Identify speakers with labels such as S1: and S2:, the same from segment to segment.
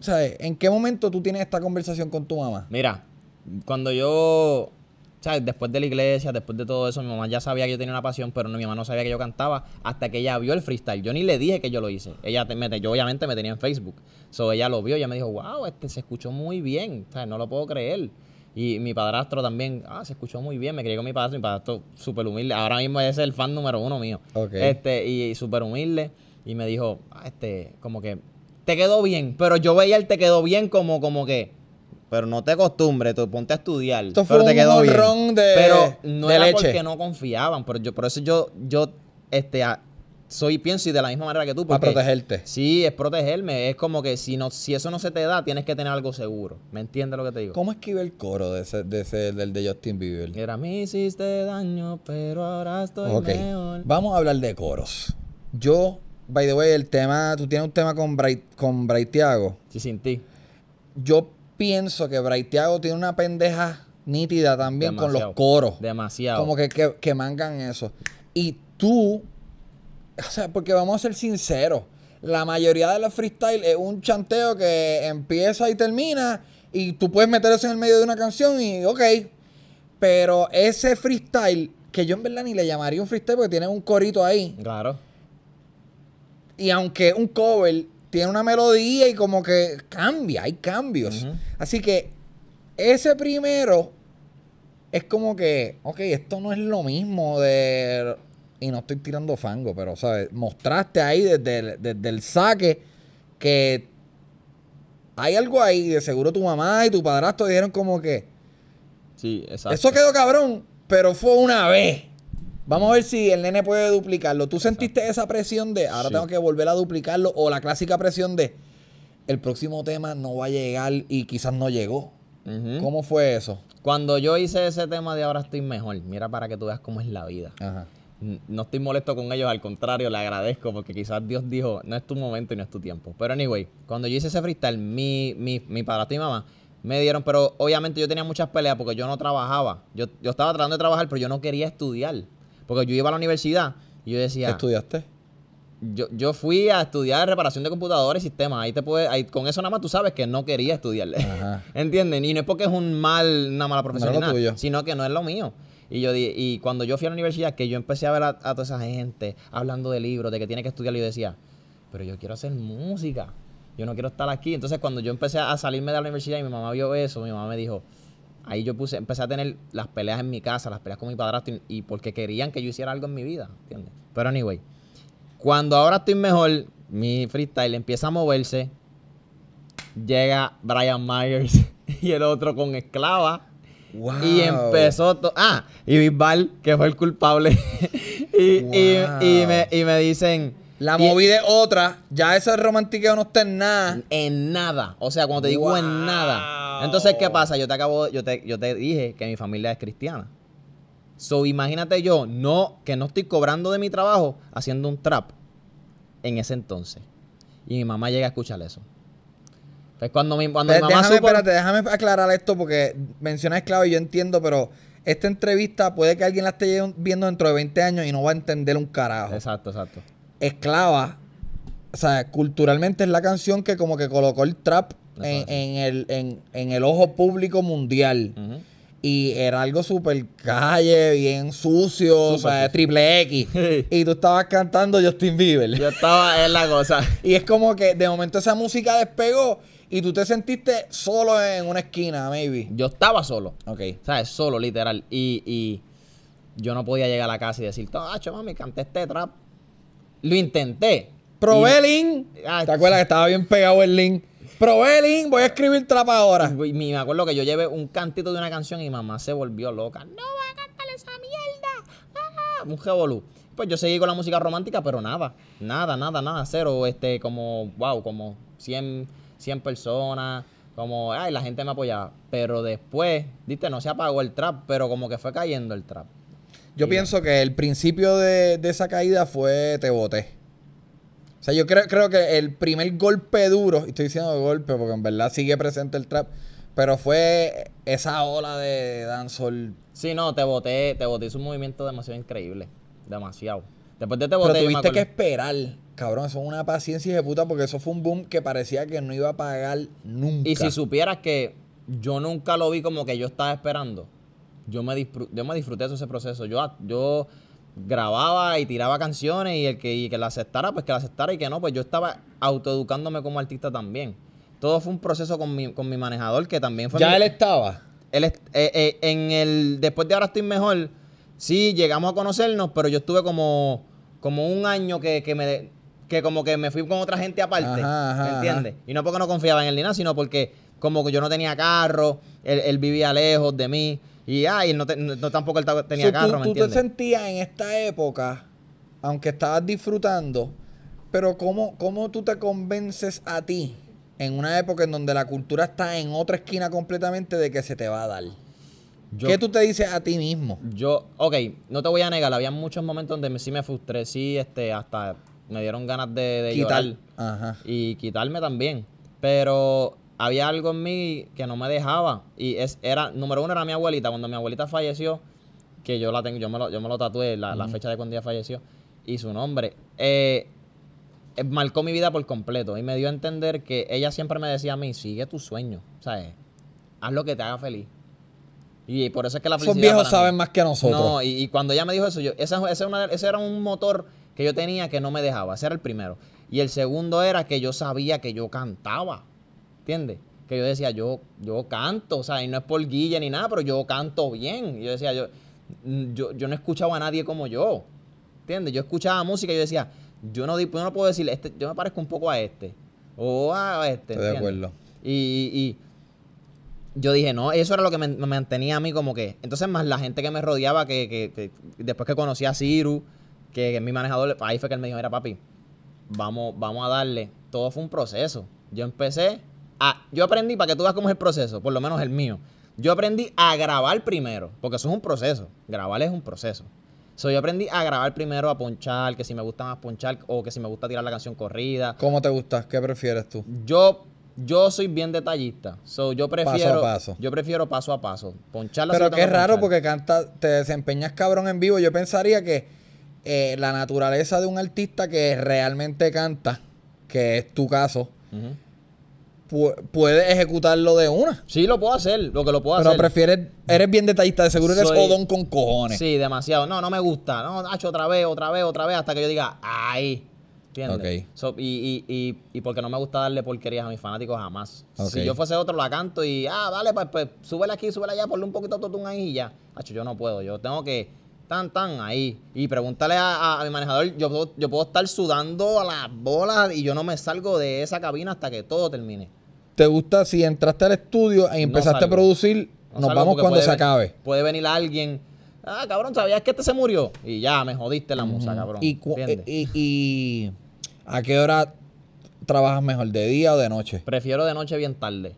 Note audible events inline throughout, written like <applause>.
S1: ¿sabes? ¿En qué momento tú tienes esta conversación con tu mamá?
S2: Mira, cuando yo, Después de la iglesia, después de todo eso, mi mamá ya sabía que yo tenía una pasión, pero no, mi mamá no sabía que yo cantaba hasta que ella vio el freestyle. Yo ni le dije que yo lo hice. Ella yo obviamente me tenía en Facebook. So ella lo vio y me dijo, wow, este se escuchó muy bien, No lo puedo creer. Y mi padrastro también, ah, se escuchó muy bien, me crié con mi padrastro, mi padrastro súper humilde, ahora mismo es el fan número uno mío. Okay. Este, y, y súper humilde, y me dijo, ah, este, como que te quedó bien. Pero yo veía el te quedó bien como, como que. Pero no te acostumbres, tú ponte a estudiar. pero te quedó bien. De, pero no era porque no confiaban. Pero yo, por eso yo, yo este, soy, pienso y de la misma manera que tú. a protegerte. Sí, es protegerme. Es como que si no, si eso no se te da, tienes que tener algo seguro. ¿Me entiendes lo que te digo? ¿Cómo escribe el coro de ese, de del de Justin Bieber? Era me hiciste daño, pero ahora estoy okay. Vamos a hablar de
S1: coros. Yo By the way, el tema, tú tienes un tema con, Bright con Sí, sin ti. Yo pienso que Braiteago tiene una pendeja nítida también con los coros. Demasiado. Como que, mangan eso. Y tú, o sea, porque vamos a ser sinceros, la mayoría de los freestyle es un chanteo que empieza y termina y tú puedes meter eso en el medio de una canción y ok. Pero ese freestyle, que yo en verdad ni le llamaría un freestyle porque tiene un corito ahí. Claro y aunque un cover tiene una melodía y como que cambia, hay cambios. Así que ese primero es como que, ok, esto no es lo mismo de... Y no estoy tirando fango, pero, ¿sabes? Mostraste ahí desde el, desde el saque que hay algo ahí. De seguro tu mamá y tu padrastro dijeron como que...
S2: Sí, exacto. Eso
S1: quedó cabrón, pero fue una vez. Vamos a ver si el nene puede duplicarlo. ¿Tú sentiste esa presión de ahora tengo que volver a duplicarlo? O la clásica presión de el
S2: próximo tema no va a llegar y quizás no llegó. ¿Cómo fue eso? Cuando yo hice ese tema de ahora estoy mejor, mira para que tú veas cómo es la vida. No estoy molesto con ellos, al contrario, le agradezco porque quizás Dios dijo, no es tu momento y no es tu tiempo. Pero anyway, cuando yo hice ese freestyle, mi, mi, mi para ti mamá me dieron, pero obviamente yo tenía muchas peleas porque yo no trabajaba. Yo, yo estaba tratando de trabajar, pero yo no quería estudiar. Porque yo iba a la universidad y yo decía. ¿Qué estudiaste? Yo, fui a estudiar reparación de computadores y sistemas. Ahí te puedes, con eso nada más tú sabes que no quería estudiarle. <laughs> ¿Entienden? Y no es porque es un mal, una mala profesión, sino que no es lo mío. Y yo y cuando yo fui a la universidad, que yo empecé a ver a, toda esa gente hablando de libros, de que tiene que estudiar, yo decía, pero yo quiero hacer música. Yo no quiero estar aquí. Entonces, cuando yo empecé a salirme de la universidad y mi mamá vio eso, mi mamá me dijo, Ahí yo puse, empecé a tener las peleas en mi casa, las peleas con mi padrastro y, porque querían que yo hiciera algo en mi vida, ¿entiendes? Pero anyway, cuando ahora estoy mejor, mi freestyle empieza a moverse, llega Brian Myers <laughs> y el otro con esclava. Wow. Y empezó todo. Ah, y Bisbal, que fue el culpable. <laughs> y, y, me, dicen. La moví de otra. Ya ese romantiqueo no está en nada. En nada. O sea, cuando te digo en nada. Entonces, ¿qué pasa? Yo te acabo, yo te, yo te dije que mi familia es cristiana. So, imagínate yo, no, que no estoy cobrando de mi trabajo haciendo un trap en ese entonces. Y mi mamá llega a escuchar eso. Entonces, cuando mi, cuando mamá déjame,
S1: déjame aclarar esto porque mencionas esclava y yo entiendo, pero esta entrevista puede que alguien la esté viendo dentro de 20 años y no va a entender un carajo. Exacto, exacto. Esclava, o sea, culturalmente es la canción que como que colocó el trap en, el, ojo público mundial. Y era algo súper calle, bien sucio, o sea, triple X. <laughs> y tú estabas cantando Justin Bieber. Yo estaba en la cosa. <laughs> y es como que de momento esa música despegó
S2: y tú te sentiste solo en una esquina, maybe. Yo estaba solo. Ok. sea, Solo, literal. Y, yo no podía llegar a la casa y decir, tacho, mami, canté este trap. Lo intenté. Probé el link. Ah, ¿Te acuerdas que estaba bien pegado el link? link voy a escribir trap ahora. Y me acuerdo que yo llevé un cantito de una canción y mamá se volvió loca. No va a cantar esa mierda. Ah, un Pues yo seguí con la música romántica, pero nada. Nada, nada, nada. Cero. Este, como, wow, como 100, 100 personas como, ay, la gente me apoyaba. Pero después, viste, no se apagó el trap, pero como que fue cayendo el trap.
S1: Yo pienso que el principio de, de, esa caída fue Te Boté. O sea, yo creo, creo que el primer golpe duro, y estoy diciendo
S2: golpe porque en verdad sigue presente el trap, pero fue esa ola de Danzol. Sí, no, te boté, te boté, es un movimiento demasiado increíble, demasiado. Después de te boté, Pero tuviste que esperar,
S1: cabrón, eso es una paciencia de puta porque eso fue un boom que parecía que no iba a
S2: pagar nunca. Y si supieras que yo nunca lo vi como que yo estaba esperando. Yo me, disfruté, me disfruté de ese proceso. Yo, yo grababa y tiraba canciones y el que, que la aceptara, pues que la aceptara y que no, pues yo estaba autoeducándome como artista también. Todo fue un proceso con mi, con mi manejador que también fue... ¿Ya él estaba? Él, eh, eh, en el... Después de Ahora Estoy Mejor, sí, llegamos a conocernos, pero yo estuve como, como un año que, me... Que como que me fui con otra gente aparte, entiendes? Y no porque no confiaba en él ni nada, sino porque como que yo no tenía carro, él, él vivía lejos de mí. Y ay, ah, no, tampoco él tenía carro, ¿me entiendes? Tú te
S1: sentías en esta época, aunque estabas disfrutando, pero ¿cómo, cómo tú te convences a ti en una época en donde la cultura está en otra esquina completamente de que se te va a dar? ¿Qué tú te dices a ti mismo?
S2: Yo, ok, no te voy a negar, había muchos momentos donde sí me frustré, sí, este, hasta me dieron ganas de, Y quitarme también. Pero había algo en mí que no me dejaba. Y es, era, número uno era mi abuelita. Cuando mi abuelita falleció, que yo la tengo, yo me lo, yo me lo tatué, la, fecha de cuando ella falleció y su nombre. Eh, eh, marcó mi vida por completo y me dio a entender que ella siempre me decía a mí, sigue tu sueño, ¿sabes? Haz lo que te haga feliz. Y por eso es que la felicidad... viejos saben más que nosotros. No, y, cuando ella me dijo eso, yo, ese, ese era un motor que yo tenía que no me dejaba, ese era el primero. Y el segundo era que yo sabía que yo cantaba. ¿entiendes? Que yo decía, yo, yo canto, o sea, y no es por guille ni nada, pero yo canto bien. yo decía, yo, mm, yo, yo no escuchaba a nadie como yo, ¿entiendes? Yo escuchaba música y yo decía, yo no, puedo decir, este, yo me parezco un poco a este, o a este. Estoy de acuerdo. y, yo dije, no, eso era lo que me, mantenía a mí como que. Entonces, más la gente que me rodeaba, que, que, después que conocí a Ciru, que, es mi manejador, ahí fue que él me dijo, mira, papi, vamos, vamos a darle. Todo fue un proceso. Yo empecé yo aprendí, para que tú veas cómo es el proceso, por lo menos el mío, yo aprendí a grabar primero, porque eso es un proceso, grabar es un proceso. So, yo aprendí a grabar primero, a ponchar, que si me gusta más ponchar o que si me gusta tirar la canción corrida. ¿Cómo te gusta? ¿Qué prefieres tú? Yo yo soy bien detallista. So, yo prefiero. Paso a paso. Yo prefiero paso a paso. Poncharla Pero es raro
S1: porque canta, te desempeñas cabrón en vivo. Yo pensaría que eh, la naturaleza de un artista que realmente canta, que es tu caso, puede ejecutarlo de una.
S2: Sí, lo puedo hacer, lo que lo puedo hacer. Pero
S1: prefieres, eres bien detallista, de seguro eres odón con cojones. Sí,
S2: demasiado. No, no me gusta. No, Nacho, otra vez, otra vez, otra vez, hasta que yo diga, ¡ay! ¿Entiendes? Ok. y, y, y, porque no me gusta darle porquerías a mis fanáticos jamás. Si yo fuese otro, la canto y, ah, vale, pues, pues súbela aquí, súbela allá, ponle un poquito de totún ahí y ya. Nacho, yo no puedo. Yo tengo que, tan, tan, ahí. Y pregúntale a, mi manejador, yo, yo puedo estar sudando a las bolas y yo no me salgo de esa cabina hasta que todo termine.
S1: ¿Te gusta si entraste al estudio y empezaste a producir? nos vamos cuando se acabe.
S2: Puede venir alguien. Ah, cabrón, ¿sabías que este se murió? Y ya, me jodiste la musa, cabrón. Eh,
S1: ¿Y, a qué hora trabajas mejor, de día o de noche?
S2: Prefiero de noche bien tarde.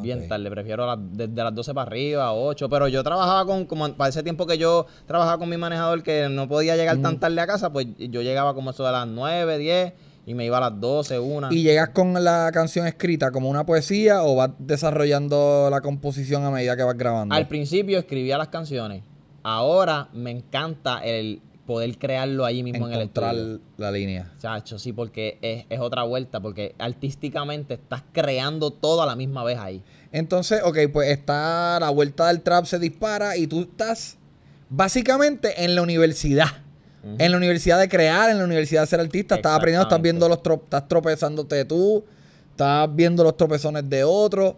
S2: Bien tarde, prefiero desde las 12 para arriba, 8. Pero yo trabajaba con, como para ese tiempo que yo trabajaba con mi manejador que no podía llegar tan tarde a casa, pues yo llegaba como eso de las 9, 10 y me iba a las 12, una. ¿Y llegas
S1: con la canción escrita como una poesía o vas desarrollando la composición a medida que vas grabando? Al
S2: principio escribía las canciones. Ahora me encanta el poder crearlo ahí mismo en el estudio. la línea. Chacho, sí, porque es, es, otra vuelta, porque artísticamente estás creando todo a la misma vez ahí.
S1: Entonces, ok, pues está la vuelta del trap se dispara y tú estás básicamente en la universidad. En la universidad de crear, en la universidad de ser artista, estás aprendiendo, estás viendo los tro estás tropezándote tú, estás viendo los tropezones de otro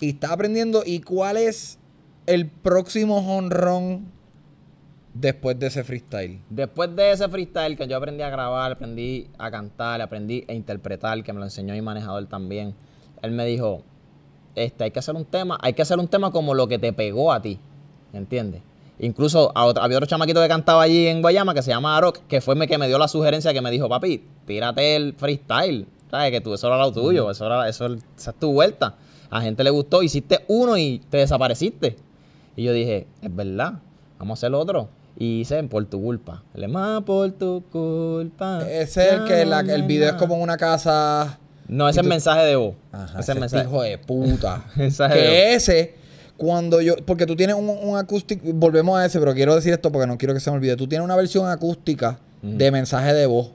S1: y estás aprendiendo. ¿Y cuál es el próximo honrón después de ese freestyle?
S2: Después de ese freestyle que yo aprendí a grabar, aprendí a cantar, aprendí a interpretar, que me lo enseñó mi manejador también. Él me dijo, este, hay que hacer un tema, hay que hacer un tema como lo que te pegó a ti, ¿entiendes? Incluso había otro chamaquito que cantaba allí en Guayama que se llama Arok, que fue el que me dio la sugerencia que me dijo, papi, tírate el freestyle. ¿Sabes? Que tú, eso era lo tuyo, eso era, eso, esa es tu vuelta. A la gente le gustó, hiciste uno y te desapareciste. Y yo dije, es verdad, vamos a hacer otro. Y dicen por tu culpa. le más por tu culpa. Es el que el video es como una casa. No, ese es el mensaje de vos.
S1: Ajá, ese, el mensaje. Hijo de puta.
S2: <laughs> que
S1: ese cuando yo, porque tú tienes un, acústico, volvemos a ese, pero quiero decir esto porque no quiero que se me olvide. Tú tienes una versión acústica de mensaje de voz.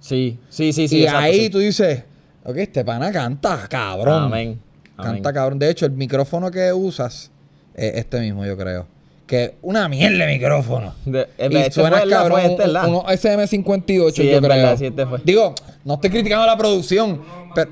S1: Sí, sí, sí, sí. Y ahí tú dices, ok, este pana canta, cabrón. Amén. Canta, cabrón. De hecho, el micrófono que usas es este mismo, yo creo que una mierda de micrófono. Eh, y este suena cabrón. Este, un, SM58, yo creo. Este Digo, no estoy criticando la producción, pero,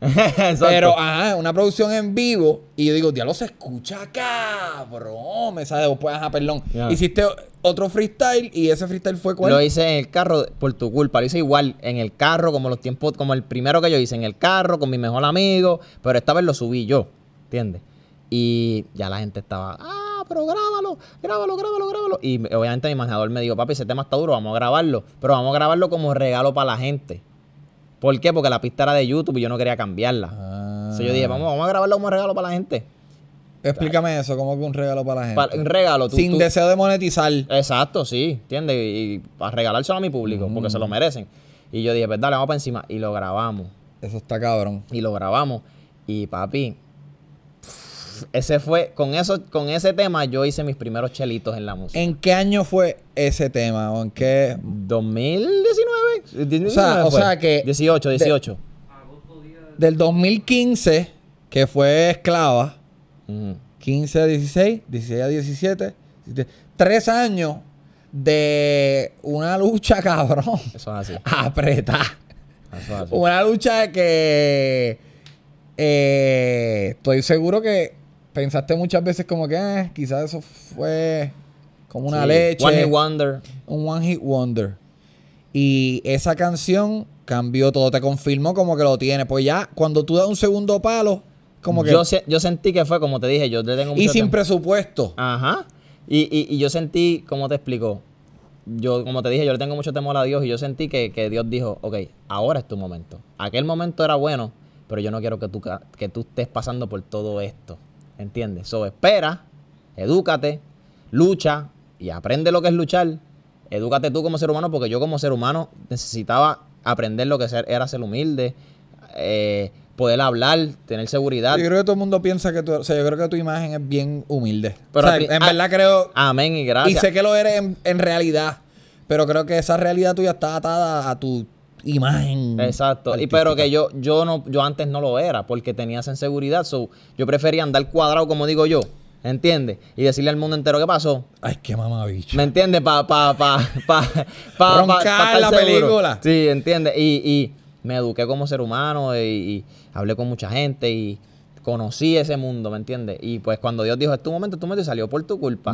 S1: <laughs> Pero, ajá, una producción en vivo. Y yo digo, diablo, se escucha cabrón. Me sale después, pues, ajá, perdón. Hiciste otro freestyle y ese freestyle fue cuál? Lo hice
S2: en el carro por tu culpa. Lo hice igual en el carro, como los tiempos, como el primero que yo hice en el carro con mi mejor amigo. Pero esta vez lo subí yo, ¿entiendes? Y ya la gente estaba, ah, pero grábalo, grábalo, grábalo, grábalo. Y obviamente mi manejador me dijo, papi, ese tema está duro, vamos a grabarlo. Pero vamos a grabarlo como regalo para la gente. ¿Por qué? Porque la pista era de YouTube y yo no quería cambiarla. Ah. Entonces yo dije, vamos,
S1: vamos a grabarla como un regalo para la gente. Explícame eso, ¿cómo que un regalo para la gente? un regalo, Sin deseo
S2: de monetizar. Exacto, sí, ¿entiendes? Y, para regalárselo a mi público, mm. porque se lo merecen. Y yo dije, pues dale, vamos para encima. Y lo grabamos. Eso está cabrón. Y lo grabamos. Y papi, ese fue, con eso, con ese tema yo hice mis primeros chelitos en la música.
S1: ¿En qué año fue ese tema? ¿O en qué? 2019
S2: o sea, pues. que 18, 18.
S1: del 2015, que fue esclava, 15 a 16, 16 a 17, tres años de una lucha, <laughs> cabrón. Eso es así. Una lucha que eh, estoy seguro que pensaste muchas veces como que ah, quizás eso fue como una leche. One hit
S2: wonder. Un
S1: one hit wonder. Y esa canción cambió todo, te confirmó como que lo tiene. Pues ya, cuando tú das un segundo palo, como que. Yo,
S2: yo sentí que fue, como te dije, yo le tengo mucho Y sin presupuesto. Ajá. Y, y, yo sentí, como te explico, yo, como te dije, yo le tengo mucho temor a Dios y yo sentí que, Dios dijo, ok, ahora es tu momento. Aquel momento era bueno, pero yo no quiero que tú, que tú estés pasando por todo esto. ¿Entiendes? So, espera, edúcate, lucha y aprende lo que es luchar Edúcate tú como ser humano, porque yo como ser humano necesitaba aprender lo que era ser humilde, eh, poder hablar, tener seguridad. Yo creo
S1: que todo el mundo piensa que tu, o sea, yo creo que tu imagen es bien humilde. Pero en verdad
S2: creo. Amén y gracias. Y sé que
S1: lo eres en, realidad, pero creo que esa realidad tuya está atada a tu imagen. Exacto.
S2: Y pero que yo, yo no, yo antes no lo era, porque tenías inseguridad. yo prefería andar cuadrado, como digo yo. ¿Entiendes? Y decirle al mundo entero qué pasó. Ay, qué mamá bicho. ¿Me entiendes? Para pa, pa, pa, pa, la película. Sí, ¿entiendes? Y, y me eduqué como ser humano eh, y, y hablé con mucha gente y conocí ese mundo, ¿me entiendes? Y pues cuando Dios dijo, es tu momento, tu me salió por tu culpa.